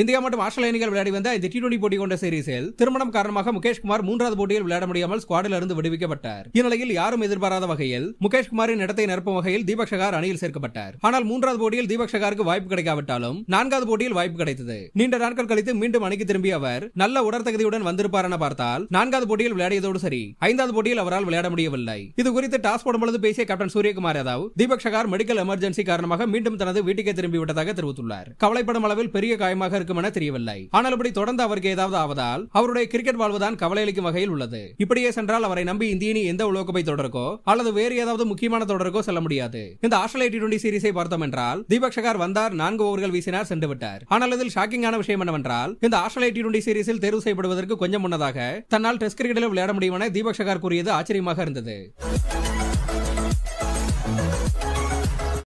India மற்றும் ஆஸ்திரேலிய அணிகள் விளையாடி வந்த இந்த டி டுவெண்டி போட்டி கொண்ட சீரீஸில் திருமணம் காரணமாக முகேஷ்குமார் மூன்றாவது போட்டியில் விளையாட முடியாமல் ஸ்குவாடில் இருந்து விடுவிக்கப்பட்டார் இந்நிலையில் யாரும் எதிர்பாராத வகையில் முகேஷ்குமாரின் இடத்தை நிரப்பும் வகையில் தீபக் சகார் அணியில் சேர்க்கப்பட்டார் ஆனால் மூன்றாவது போட்டியில் தீபக் சகாருக்கு வாய்ப்பு கிடைக்காவிட்டாலும் நான்காவது போட்டியில் வாய்ப்பு கிடைத்தது நீண்ட நாட்கள் கழித்து மீண்டும் அணிக்கு திரும்பிய அவர் நல்ல உடற்தகுதியுடன் வந்திருப்பார் என பார்த்தால் நான்காவது போட்டியில் விளையாடியதோடு சரி ஐந்தாவது போட்டியில் அவரால் விளையாட முடியவில்லை இது குறித்து டாஸ் போடும்பொழுது பேசிய captain Suryakumar Yadav Deepak Chahar medical emergency காரணமாக மீண்டும் தனது வீட்டுக்கே திரும்பிவிட்டதாக தெரிவித்துள்ளார் கவலைப்படும் அளவில் பெரிய காயமாக இருக்கும் என தெரியவில்லை ஆனால் இப்படி தொடர்ந்து அவருக்கு ஏதாவது ஆவதால் அவருடைய கிரிக்கெட் வாழ்வுதான் கவலை அளிக்கும் வகையில் உள்ளது இப்படியே சென்றால் அவரை நம்பி இந்தியனி எந்த உலோகப்பை தொடருக்கோ அல்லது வேறு ஏதாவது முக்கியமான தொடருக்கோ செல்ல முடியாது இந்த ஆஸ்திரேலிய டி டுவெண்டி சீரிஸை பார்த்தோம் என்றால் சகார் வந்தார் நான்கு ஓவர்கள் வீசினார் சென்று விட்டார் ஆனால் இதில் ஷாக்கிங்கான விஷயம் என்னவென்றால் இந்த ஆஸ்திரேலிய டி டுவெண்டி சீரிஸில் தேர்வு செய்யப்படுவதற்கு கொஞ்சம் முன்னதாக தன்னால் டெஸ்ட் கிரிக்கெட்டில் விளையாட முடியும் என தீபக் கூறியது ஆச்சரியமாக இருந்தது